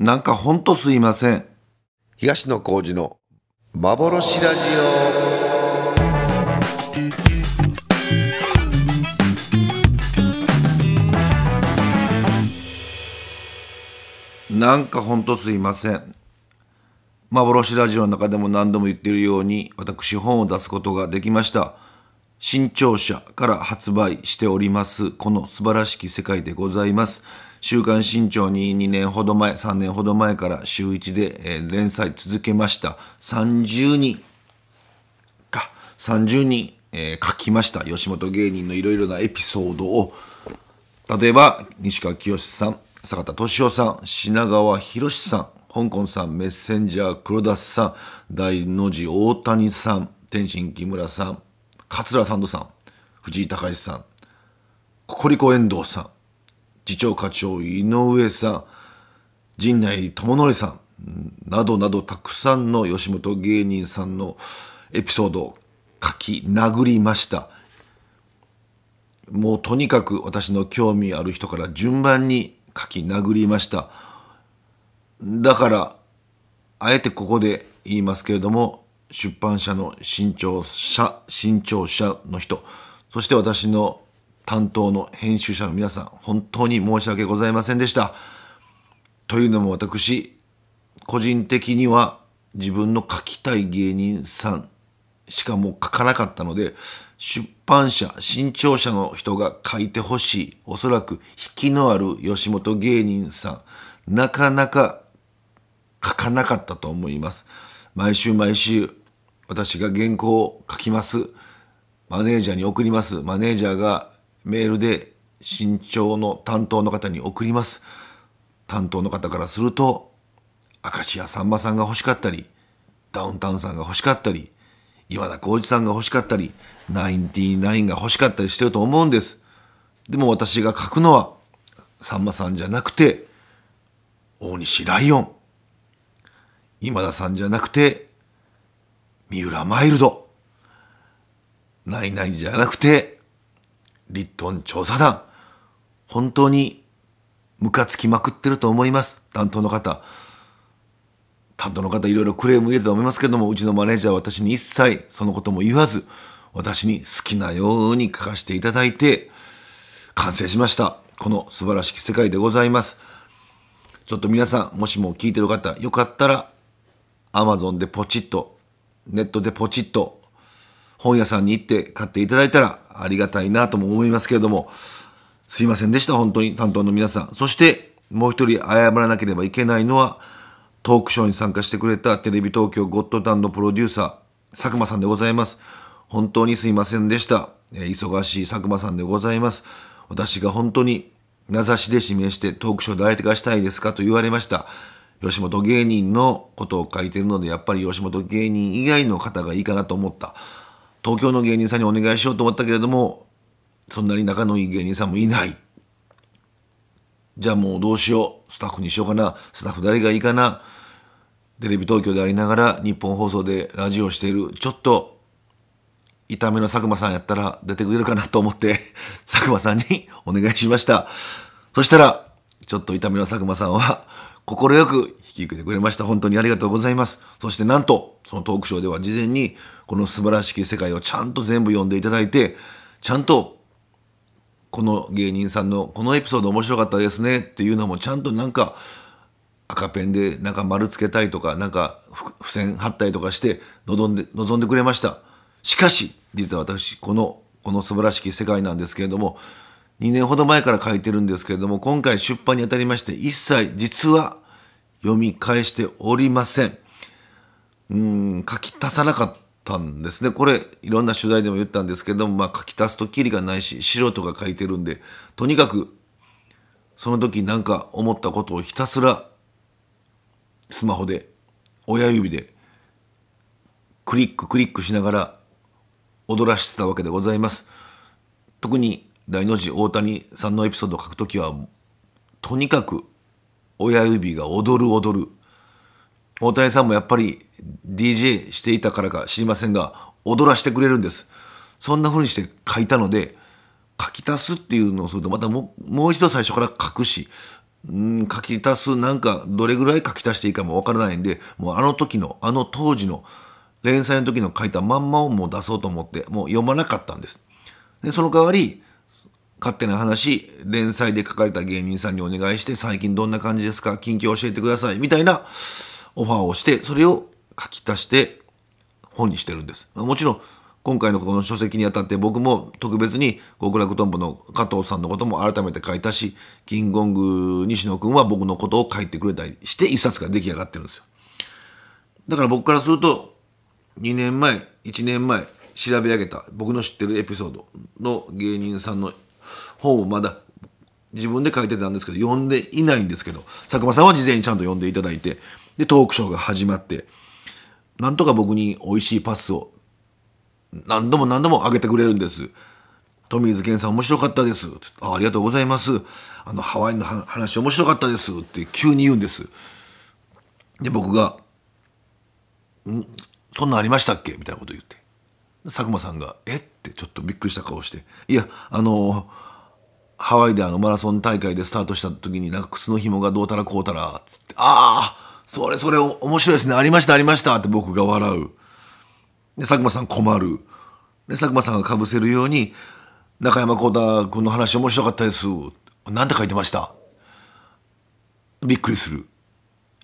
なんかほんとすいません。東野幸治の幻ラジオ。なんかほんとすいません。幻ラジオの中でも何度も言っているように、私本を出すことができました。新潮社から発売しております、この素晴らしき世界でございます。週刊新潮に2年ほど前、3年ほど前から週1で、えー、連載続けました。30人か、30人、えー、書きました。吉本芸人のいろいろなエピソードを、例えば、西川清さん、坂田敏夫さん、品川博さん、香港さん、メッセンジャー黒田さん、大の字大谷さん、天心木村さん、桂サンドさん、藤井隆さん、ココリコ遠藤さん、次長課長井上さん、陣内智則さん、などなどたくさんの吉本芸人さんのエピソードを書き殴りました。もうとにかく私の興味ある人から順番に書き殴りました。だから、あえてここで言いますけれども、出版社の新潮社、新潮社の人、そして私の担当の編集者の皆さん、本当に申し訳ございませんでした。というのも私、個人的には自分の書きたい芸人さんしかもう書かなかったので、出版社、新潮社の人が書いてほしい、おそらく引きのある吉本芸人さん、なかなか書かなかったと思います。毎週毎週、私が原稿を書きます。マネージャーに送ります。マネージャーがメールで身長の担当の方に送ります。担当の方からすると、明石家さんまさんが欲しかったり、ダウンタウンさんが欲しかったり、今田耕司さんが欲しかったり、ナインティナインが欲しかったりしてると思うんです。でも私が書くのは、さんまさんじゃなくて、大西ライオン。今田さんじゃなくて、三浦マイルド。ナイナイじゃなくて、リットン調査団、本当にムカつきまくってると思います。担当の方。担当の方いろいろクレーム入れたと思いますけども、うちのマネージャーは私に一切そのことも言わず、私に好きなように書かせていただいて、完成しました。この素晴らしき世界でございます。ちょっと皆さん、もしも聞いてる方、よかったら、アマゾンでポチッと、ネットでポチッと、本屋さんに行って買っていただいたら、ありがたいなとも思いますけれども、すいませんでした、本当に担当の皆さん。そして、もう一人謝らなければいけないのは、トークショーに参加してくれたテレビ東京ゴッドタンのプロデューサー、佐久間さんでございます。本当にすいませんでした。え忙しい佐久間さんでございます。私が本当に名指しで指名してトークショーで相手がしたいですかと言われました。吉本芸人のことを書いてるので、やっぱり吉本芸人以外の方がいいかなと思った。東京の芸人さんにお願いしようと思ったけれどもそんなに仲のいい芸人さんもいないじゃあもうどうしようスタッフにしようかなスタッフ誰がいいかなテレビ東京でありながら日本放送でラジオしているちょっと痛めの佐久間さんやったら出てくれるかなと思って 佐久間さんにお願いしましたそしたらちょっと痛めの佐久間さんは快く引き受けてくれました。本当にありがとうございます。そしてなんと、そのトークショーでは事前に、この素晴らしき世界をちゃんと全部読んでいただいて、ちゃんと、この芸人さんのこのエピソード面白かったですねっていうのもちゃんとなんか赤ペンでなんか丸つけたいとかなんか付箋貼ったりとかして望んで望んでくれましたしかし実は私このこの素晴らしき世界なんですけれども2年ほど前から書いてるんですけれども、今回出版にあたりまして、一切実は読み返しておりません。うん、書き足さなかったんですね。これ、いろんな取材でも言ったんですけども、まあ書き足すときりがないし、素人が書いてるんで、とにかく、その時なんか思ったことをひたすら、スマホで、親指で、クリッククリックしながら踊らしてたわけでございます。特に大の字大谷さんのエピソードを書くときはとにかく親指が踊る踊る大谷さんもやっぱり DJ していたからか知りませんが踊らせてくれるんですそんな風にして書いたので書き足すっていうのをするとまたもう一度最初から書くしうん書き足すなんかどれぐらい書き足していいかもわからないんでもうあの時のあの当時の連載の時の書いたまんまをもう出そうと思ってもう読まなかったんですでその代わり勝手な話、連載で書かれた芸人さんにお願いして、最近どんな感じですか近況教えてください。みたいなオファーをして、それを書き足して本にしてるんです。もちろん、今回のこの書籍にあたって僕も特別に極楽とんぼの加藤さんのことも改めて書いたし、キングオング西野くんは僕のことを書いてくれたりして一冊が出来上がってるんですよ。だから僕からすると、2年前、1年前、調べ上げた僕の知ってるエピソードの芸人さんの本をまだ自分で書いてたんですけど、読んでいないんですけど、佐久間さんは事前にちゃんと読んでいただいて、で、トークショーが始まって、なんとか僕に美味しいパスを何度も何度もあげてくれるんです。富水健さん面白かったです。あありがとうございます。あの、ハワイの話面白かったです。って急に言うんです。で、僕が、んそんなんありましたっけみたいなこと言って。佐久間さんが「えっ?」てちょっとびっくりした顔して「いやあのハワイであのマラソン大会でスタートした時になんか靴の紐がどうたらこうたら」つって「ああそれそれ面白いですねありましたありました」って僕が笑うで佐久間さん困るで佐久間さんがかぶせるように「中山浩太君の話面白かったです」なんて書いてましたびっくりする。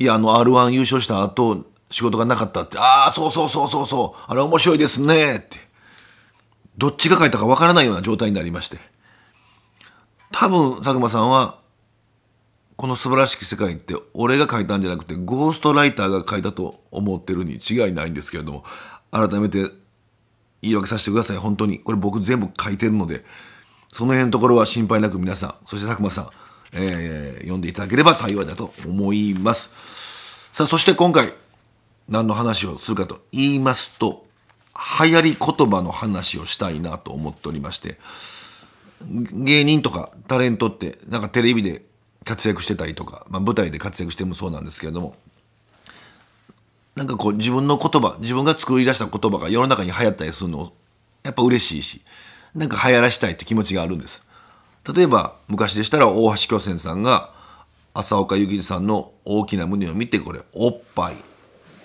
いや、あの、R1 優勝した後、仕事がなかったって、ああ、そうそうそうそうそう、あれ面白いですね、って。どっちが書いたかわからないような状態になりまして。多分、佐久間さんは、この素晴らしき世界って俺が書いたんじゃなくてゴーストライターが書いたと思ってるに違いないんですけれども改めて言い訳させてください本当にこれ僕全部書いてるのでその辺のところは心配なく皆さんそして佐久間さん、えー、読んでいただければ幸いだと思いますさあそして今回何の話をするかと言いますと、流行り言葉の話をしたいなと思っておりまして、芸人とかタレントって、なんかテレビで活躍してたりとか、まあ、舞台で活躍してもそうなんですけれども、なんかこう自分の言葉、自分が作り出した言葉が世の中に流行ったりするの、やっぱ嬉しいし、なんか流行らしたいって気持ちがあるんです。例えば、昔でしたら大橋巨泉さんが、浅岡幸二さんの大きな胸を見て、これ、おっぱい、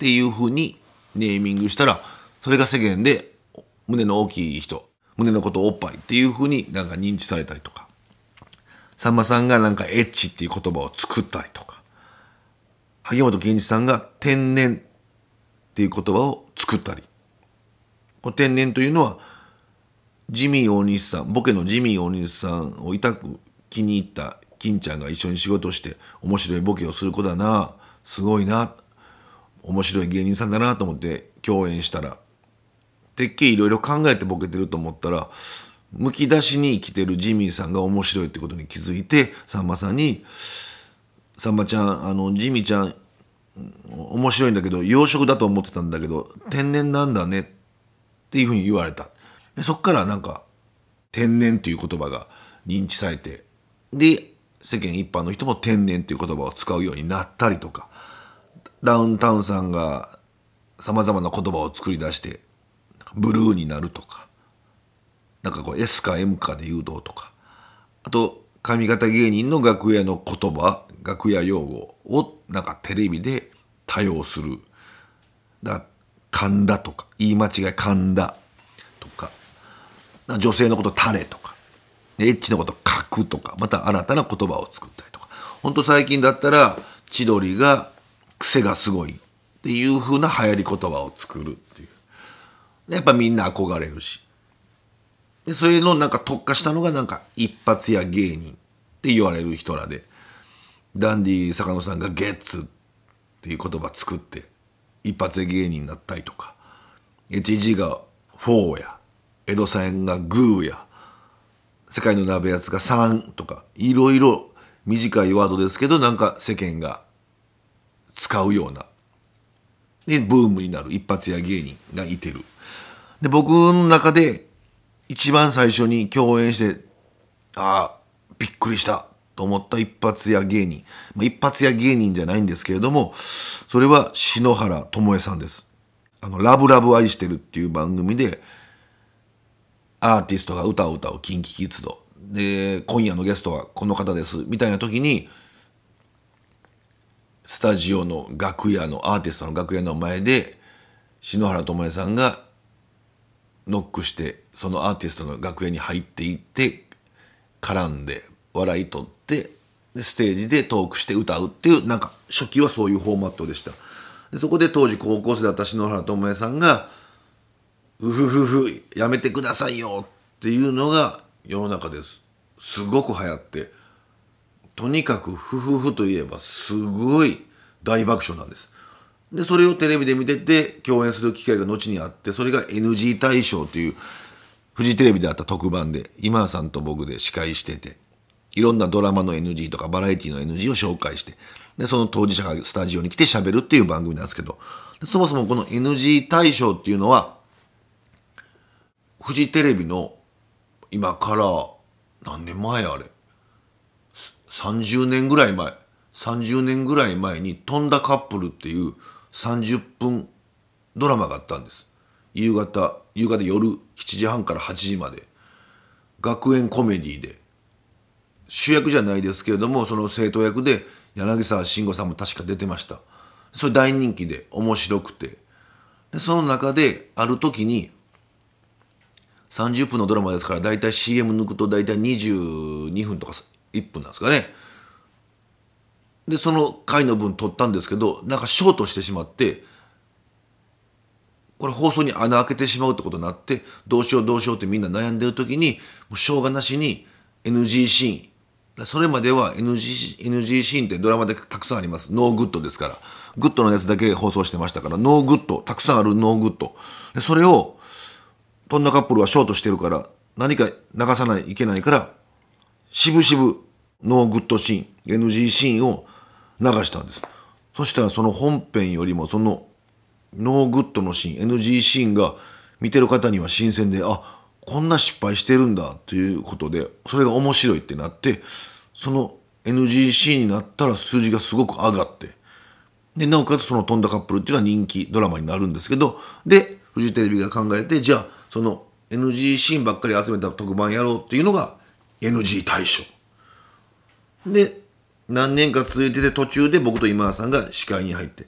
っていう風にネーミングしたら、それが世間で胸の大きい人、胸のことをおっぱいっていう風になんか認知されたりとか、さんまさんがなんかエッチっていう言葉を作ったりとか、萩本健一さんが天然っていう言葉を作ったり、天然というのは、ジミー大西さん、ボケのジミー大西さんを痛く気に入った金ちゃんが一緒に仕事して面白いボケをする子だな、すごいな、面白い芸人さんだなと思って共演したらてっきりいろいろ考えてボケてると思ったらむき出しに生きてるジミーさんが面白いってことに気づいてさんまさんに「さんまちゃんあのジミーちゃん面白いんだけど洋食だと思ってたんだけど天然なんだね」っていうふうに言われたでそっからなんか「天然」っていう言葉が認知されてで世間一般の人も「天然」っていう言葉を使うようになったりとかダウンタウンさんがさまざまな言葉を作り出してブルーになるとかなんかこう S か M かで誘導とかあと上方芸人の楽屋の言葉楽屋用語をなんかテレビで多用するだんだとか言い間違いんだとか女性のことタレとかエッチのこと書くとかまた新たな言葉を作ったりとかほんと最近だったら千鳥が癖がすごいっていう風な流行り言葉を作るっていう。やっぱみんな憧れるし。で、それのなんか特化したのがなんか一発屋芸人って言われる人らで、ダンディ坂野さんがゲッツっていう言葉作って、一発屋芸人になったりとか、HG がフォーや、江戸さんがグーや、世界の鍋やつが3とか、いろいろ短いワードですけど、なんか世間が使うような。で、ブームになる一発屋芸人がいてる。で、僕の中で一番最初に共演して、ああ、びっくりしたと思った一発屋芸人。まあ、一発屋芸人じゃないんですけれども、それは篠原ともえさんです。あの、ラブラブ愛してるっていう番組で、アーティストが歌を歌う KinKiKids で、今夜のゲストはこの方です、みたいな時に、スタジオの楽屋の、アーティストの楽屋の前で、篠原智恵さんがノックして、そのアーティストの楽屋に入っていって、絡んで、笑い取って、でステージでトークして歌うっていう、なんか初期はそういうフォーマットでした。でそこで当時高校生だった篠原智恵さんが、うふふふ、やめてくださいよっていうのが世の中です。すごく流行って、とにかくふふふといえばすごい大爆笑なんです。で、それをテレビで見てて共演する機会が後にあって、それが NG 大賞というフジテレビであった特番で、今さんと僕で司会してて、いろんなドラマの NG とかバラエティの NG を紹介して、で、その当事者がスタジオに来て喋るっていう番組なんですけど、そもそもこの NG 大賞っていうのは、フジテレビの今から何年前あれ30年ぐらい前30年ぐらい前に「飛んだカップル」っていう30分ドラマがあったんです夕方夕方夜7時半から8時まで学園コメディで主役じゃないですけれどもその生徒役で柳沢慎吾さんも確か出てましたそれ大人気で面白くてでその中である時に30分のドラマですから大体 CM 抜くと大体22分とか分なんですかね。で、その回の分撮ったんですけど、なんかショートしてしまって、これ放送に穴開けてしまうってことになって、どうしようどうしようってみんな悩んでる時に、もうしょうがなしに NG シーン。それまでは NG, NG シーンってドラマでたくさんあります。ノーグッドですから。グッドのやつだけ放送してましたから、ノーグッド、たくさんあるノーグッド。それを、トンナカップルはショートしてるから、何か流さないいけないから、渋々ノーグッドシーン、NG シーンを流したんです。そしたらその本編よりもそのノーグッドのシーン、NG シーンが見てる方には新鮮で、あ、こんな失敗してるんだということで、それが面白いってなって、その NG シーンになったら数字がすごく上がって、で、なおかつその飛んだカップルっていうのは人気ドラマになるんですけど、で、フジテレビが考えて、じゃあ、その NG シーンばっかり集めた特番やろうっていうのが、NG 対象。で、何年か続いてて途中で僕と今田さんが司会に入って、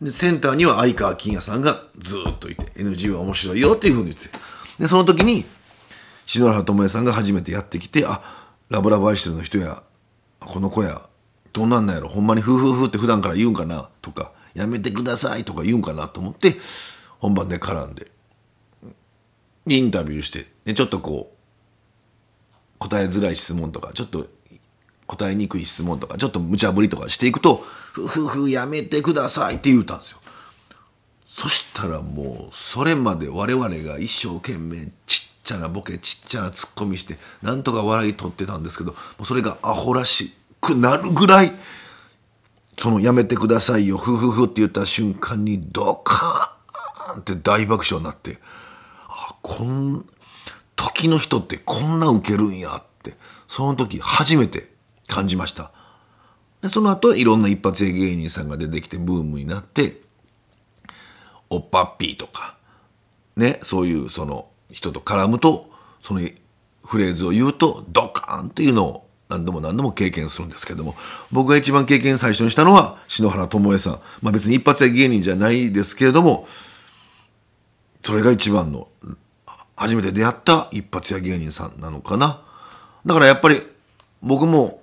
で、センターには相川金也さんがずっといて、NG は面白いよっていうふうに言って。で、その時に、篠原智恵さんが初めてやってきて、あ、ラブラブ愛してるの人や、この子や、どんなんなんやろ、ほんまにーフーって普段から言うんかな、とか、やめてくださいとか言うんかなと思って、本番で絡んで、インタビューして、ね、ちょっとこう、答えづらい質問とかちょっと答えにくい質問とかちょっと無茶ぶりとかしていくと「ふふふやめてください」って言うたんですよ。そしたらもうそれまで我々が一生懸命ちっちゃなボケちっちゃなツッコミしてなんとか笑い取ってたんですけどそれがアホらしくなるぐらいその「やめてくださいよふふふ」って言った瞬間にドカーンって大爆笑になってあこん時の人ってこんなウケるんやって、その時初めて感じました。で、その後いろんな一発芸芸人さんが出てきてブームになって、おっぱっぴーとか、ね、そういうその人と絡むと、そのフレーズを言うとドカーンっていうのを何度も何度も経験するんですけども、僕が一番経験最初にしたのは篠原ともえさん。まあ別に一発芸芸人じゃないですけれども、それが一番の初めて出会った一発屋芸人さんなのかな。だからやっぱり僕も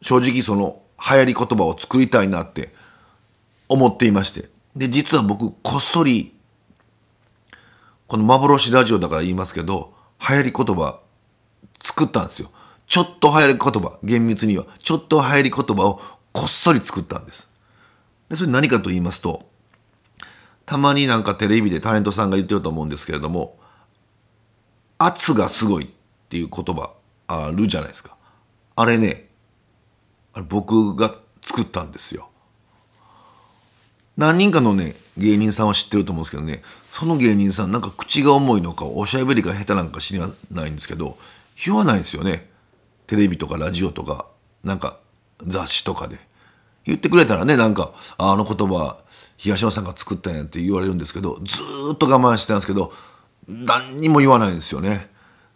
正直その流行り言葉を作りたいなって思っていまして。で、実は僕こっそりこの幻ラジオだから言いますけど、流行り言葉作ったんですよ。ちょっと流行り言葉、厳密には、ちょっと流行り言葉をこっそり作ったんです。でそれ何かと言いますと、たまになんかテレビでタレントさんが言ってると思うんですけれども、圧がすごいっていう言葉あるじゃないですか。あれね、あれ僕が作ったんですよ。何人かのね、芸人さんは知ってると思うんですけどね、その芸人さんなんか口が重いのかおしゃべりが下手なんか知らないんですけど、言わないんですよね。テレビとかラジオとか、なんか雑誌とかで。言ってくれたらね、なんか、あの言葉、東野さんが作ったんやって言われるんですけど、ずっと我慢してたんですけど、何にも言わないんですよね。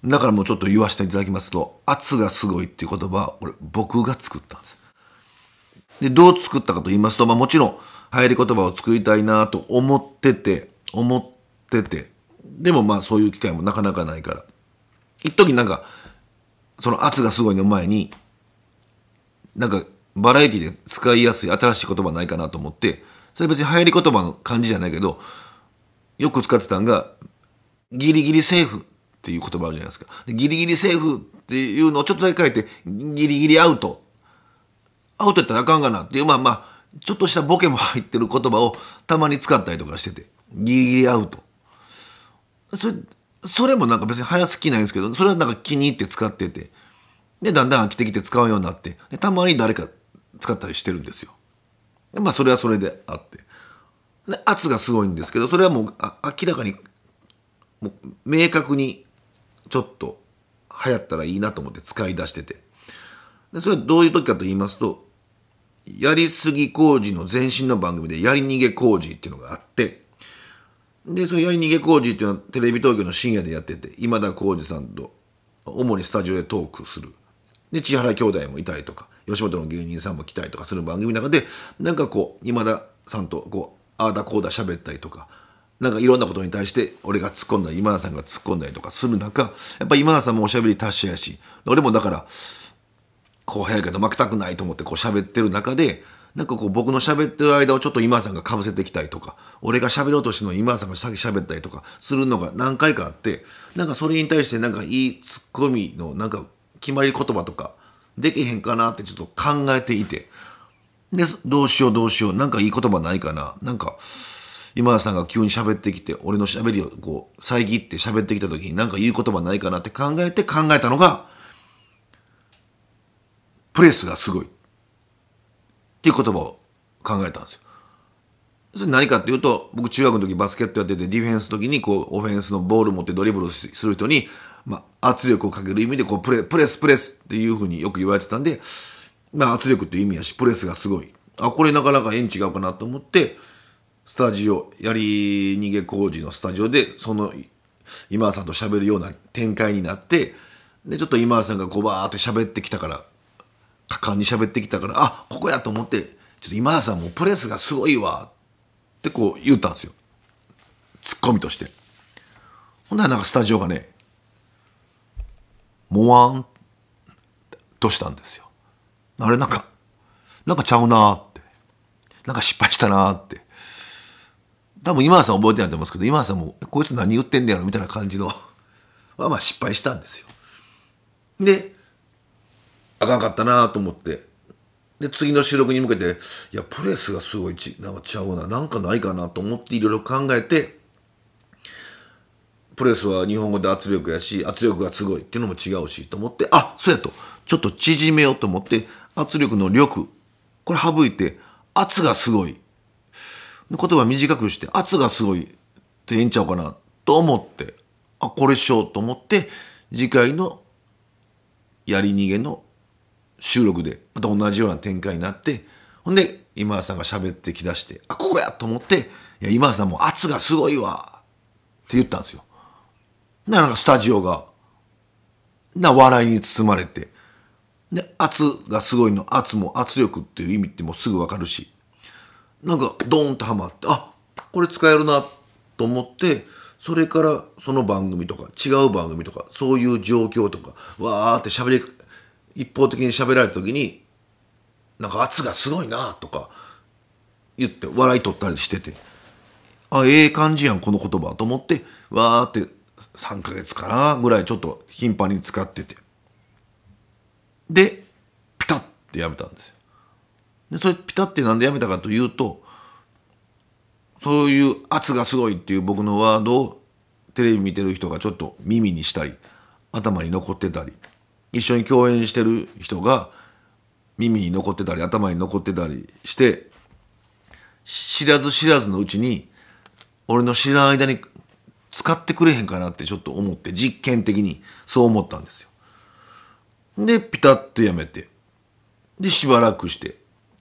だからもうちょっと言わせていただきますと、圧がすごいっていう言葉、俺、僕が作ったんです。で、どう作ったかと言いますと、まあもちろん、流行り言葉を作りたいなと思ってて、思ってて、でもまあそういう機会もなかなかないから。一時なんか、その圧がすごいの前に、なんかバラエティで使いやすい新しい言葉ないかなと思って、それ別に流行り言葉の感じじゃないけど、よく使ってたんが、ギリギリセーフっていう言葉あるじゃないですか。ギリギリセーフっていうのをちょっとだけ書いて、ギリギリアウト。アウトやったらあかんかなっていう、まあまあ、ちょっとしたボケも入ってる言葉をたまに使ったりとかしてて、ギリギリアウト。それ、それもなんか別に話す気ないんですけど、それはなんか気に入って使ってて、で、だんだん飽きてきて使うようになって、でたまに誰か使ったりしてるんですよ。まあ、それはそれであって。で、圧がすごいんですけど、それはもう明らかにもう明確にちょっと流行ったらいいなと思って使い出してて。でそれはどういう時かと言いますと、やりすぎ工事の前身の番組でやり逃げ工事っていうのがあって、で、そのやり逃げ工事っていうのはテレビ東京の深夜でやってて、今田耕司さんと主にスタジオでトークする。で、千原兄弟もいたりとか、吉本の芸人さんも来たりとかする番組の中で、なんかこう、今田さんとこう、ああだこうだ喋ったりとか、なんかいろんなことに対して俺が突っ込んだり今田さんが突っ込んだりとかする中やっぱ今田さんもおしゃべり達者やし俺もだから後輩やけど負けたくないと思ってこう喋ってる中でなんかこう僕の喋ってる間をちょっと今田さんがかぶせてきたりとか俺が喋ろうとしての今田さんが先喋ったりとかするのが何回かあってなんかそれに対してなんかいいツッコミのなんか決まり言葉とかできへんかなってちょっと考えていてでどうしようどうしようなんかいい言葉ないかななんか。今田さんが急に喋ってきて、俺の喋りをこう、遮って喋ってきた時に何か言う言葉ないかなって考えて考えたのが、プレスがすごい。っていう言葉を考えたんですよ。それ何かっていうと、僕中学の時バスケットやってて、ディフェンスの時にこう、オフェンスのボール持ってドリブルする人に、まあ、圧力をかける意味で、こう、プレ、プレス、プレスっていうふうによく言われてたんで、まあ、圧力っていう意味やし、プレスがすごい。あ、これなかなか縁違うかなと思って、スタジオ、やり逃げ工事のスタジオで、その、今田さんと喋るような展開になって、で、ちょっと今田さんがこうバーって喋ってきたから、果敢に喋ってきたから、あ、ここやと思って、ちょっと今田さんもプレスがすごいわ、ってこう言ったんですよ。ツッコミとして。ほんならなんかスタジオがね、もわんとしたんですよ。あれなんか、なんかちゃうなーって。なんか失敗したなーって。多分今田さん覚えてないと思うんですけど、今田さんも、こいつ何言ってんねやろみたいな感じの まあまあ失敗したんですよ。で、あかんかったなと思って、で、次の収録に向けて、いや、プレスがすごいち、なんかちゃうな、なんかないかなと思っていろいろ考えて、プレスは日本語で圧力やし、圧力がすごいっていうのも違うし、と思って、あ、そうやと、ちょっと縮めようと思って、圧力の力、これ省いて、圧がすごい言葉短くして圧がすごいってええんちゃうかなと思って、あ、これしようと思って、次回のやり逃げの収録で、また同じような展開になって、ほんで、今田さんが喋ってきだして、あ、ここやと思って、いや、今田さんも圧がすごいわって言ったんですよ。な、なんかスタジオが、な、笑いに包まれて、で、圧がすごいの、圧も圧力っていう意味ってもうすぐわかるし、なんかドーンとハマって、あ、これ使えるなと思って、それからその番組とか違う番組とかそういう状況とかわーって喋り一方的に喋られた時になんか圧がすごいなとか言って笑い取ったりしててあええ感じやんこの言葉と思ってわーって3ヶ月かなぐらいちょっと頻繁に使っててでピタッてやめたんですよでそれピタってなんでやめたかというとそういう圧がすごいっていう僕のワードをテレビ見てる人がちょっと耳にしたり頭に残ってたり一緒に共演してる人が耳に残ってたり頭に残ってたりして知らず知らずのうちに俺の知らん間に使ってくれへんかなってちょっと思って実験的にそう思ったんですよ。でピタッとやめてでしばらくして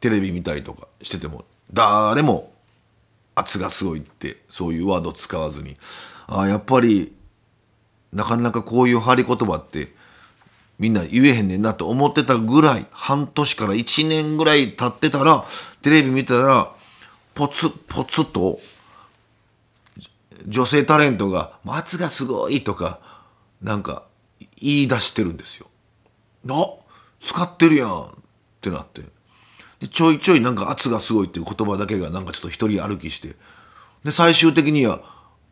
テレビ見たりとかしてても誰も圧がすごいってそういうワード使わずにあやっぱりなかなかこういう張り言葉ってみんな言えへんねんなと思ってたぐらい半年から1年ぐらい経ってたらテレビ見たらポツポツと女性タレントが「圧がすごい」とかなんか言い出してるんですよ。な使ってるやんってなって。ちょいちょいなんか圧がすごいっていう言葉だけがなんかちょっと一人歩きして。で、最終的には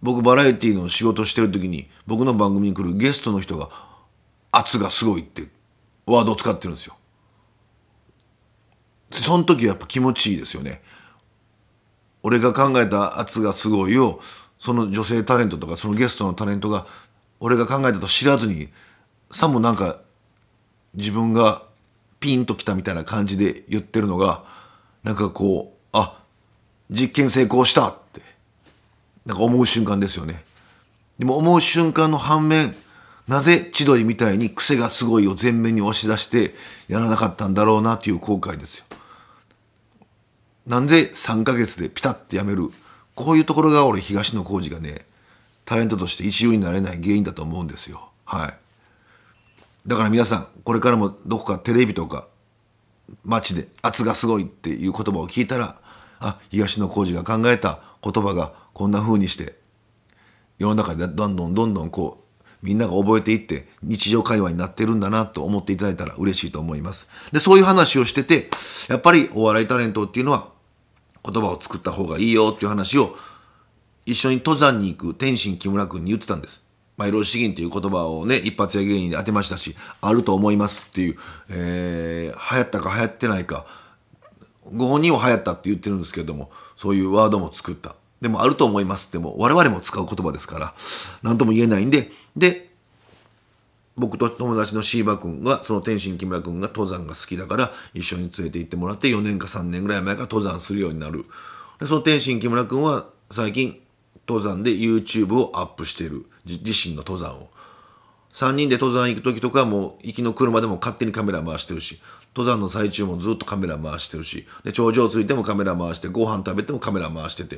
僕バラエティの仕事してる時に僕の番組に来るゲストの人が圧がすごいってワードを使ってるんですよ。その時はやっぱ気持ちいいですよね。俺が考えた圧がすごいをその女性タレントとかそのゲストのタレントが俺が考えたと知らずにさもなんか自分がピンときたみたいな感じで言ってるのが、なんかこう、あ、実験成功したって、なんか思う瞬間ですよね。でも思う瞬間の反面、なぜ千鳥みたいに癖がすごいを前面に押し出してやらなかったんだろうなという後悔ですよ。なんで3ヶ月でピタッてやめる。こういうところが俺東野幸治がね、タレントとして一流になれない原因だと思うんですよ。はい。だから皆さんこれからもどこかテレビとか街で圧がすごいっていう言葉を聞いたらあ東野幸治が考えた言葉がこんな風にして世の中でどんどんどんどんこうみんなが覚えていって日常会話になってるんだなと思っていただいたら嬉しいと思います。でそういう話をしててやっぱりお笑いタレントっていうのは言葉を作った方がいいよっていう話を一緒に登山に行く天心木村君に言ってたんです。まあ、エ資という言葉をね、一発屋芸人で当てましたし、あると思いますっていう、えー、流行ったか流行ってないか、ご本人は流行ったって言ってるんですけれども、そういうワードも作った。でも、あると思いますっても、我々も使う言葉ですから、何とも言えないんで、で、僕と友達の椎葉君が、その天心木村君が登山が好きだから、一緒に連れて行ってもらって、4年か3年ぐらい前から登山するようになる。でその天心木村君は、最近、登山で YouTube をアップしてる。自身の登山を。3人で登山行く時とかもう行きの車でも勝手にカメラ回してるし登山の最中もずっとカメラ回してるしで頂上着いてもカメラ回してご飯食べてもカメラ回してて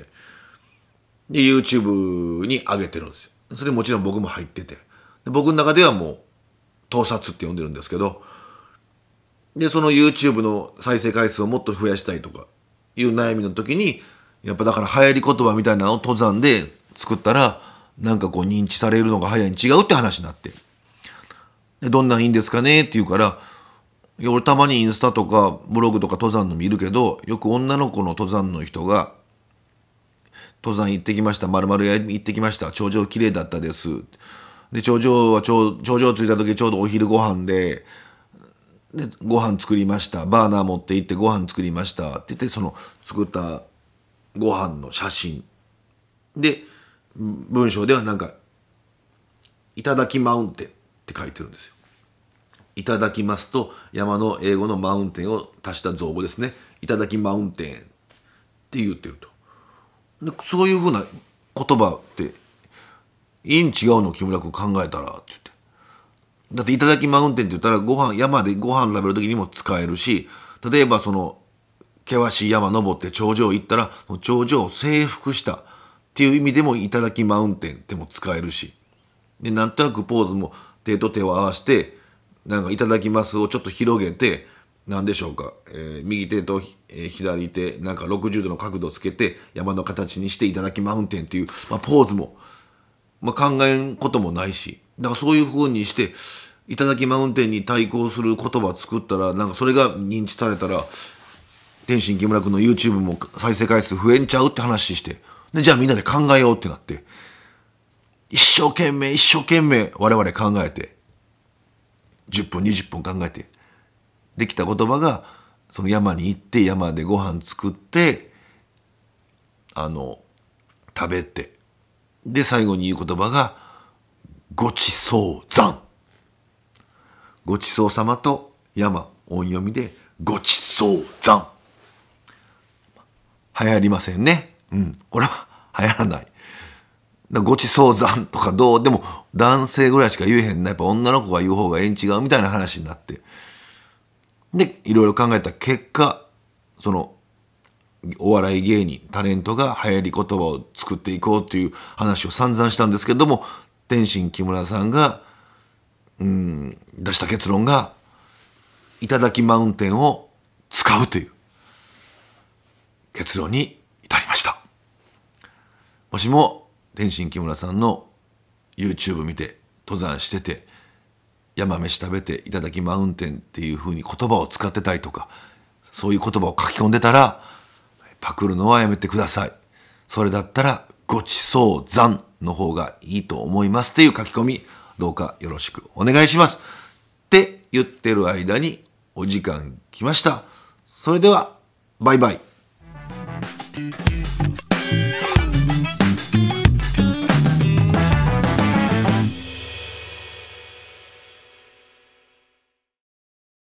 で YouTube に上げてるんですよそれもちろん僕も入っててで僕の中ではもう盗撮って呼んでるんですけどでその YouTube の再生回数をもっと増やしたいとかいう悩みの時にやっぱだから流行り言葉みたいなのを登山で作ったらなんかこう認知されるのが早いに違うって話になって。でどんなんいいんですかねって言うから、俺たまにインスタとかブログとか登山の見るけど、よく女の子の登山の人が、登山行ってきました、まるまる行ってきました、頂上綺麗だったです。で、頂上は頂上着いた時ちょうどお昼ご飯で、で、ご飯作りました、バーナー持って行ってご飯作りましたって言って、その作ったご飯の写真。で、文章ではなんか、いただきマウンテンって書いてるんですよ。いただきますと、山の英語のマウンテンを足した造語ですね。いただきマウンテンって言ってると。そういうふうな言葉って、いいん違うの木村君考えたらって言って。だっていただきマウンテンって言ったらご飯、山でご飯食べる時にも使えるし、例えばその、険しい山登って頂上行ったら、頂上を征服した。っていう意味でも、いただきマウンテンっても使えるし、で、なんとなくポーズも手と手を合わせて、なんかいただきますをちょっと広げて、何でしょうか、えー、右手と、えー、左手、なんか60度の角度つけて、山の形にしていただきマウンテンっていう、まあ、ポーズも、まあ、考えんこともないし、だからそういう風にして、いただきマウンテンに対抗する言葉作ったら、なんかそれが認知されたら、天心木村君の YouTube も再生回数増えんちゃうって話して、で、じゃあみんなで考えようってなって、一生懸命、一生懸命我々考えて、10分、20分考えて、できた言葉が、その山に行って、山でご飯作って、あの、食べて、で、最後に言う言葉が、ごちそうざん。ごちそうさまと山、音読みで、ごちそうざん。流行りませんね。うん、これは流行らない。ごちそうざんとかどうでも男性ぐらいしか言えへんなやっぱ女の子が言う方がえ違うみたいな話になってでいろいろ考えた結果そのお笑い芸人タレントが流行り言葉を作っていこうという話を散々したんですけども天心木村さんがうん出した結論が「いただきマウンテン」を使うという結論にもしも天心木村さんの YouTube 見て登山してて山飯食べていただきマウンテンっていうふうに言葉を使ってたりとかそういう言葉を書き込んでたらパクるのはやめてくださいそれだったらごちそう残の方がいいと思いますっていう書き込みどうかよろしくお願いしますって言ってる間にお時間来ましたそれではバイバイ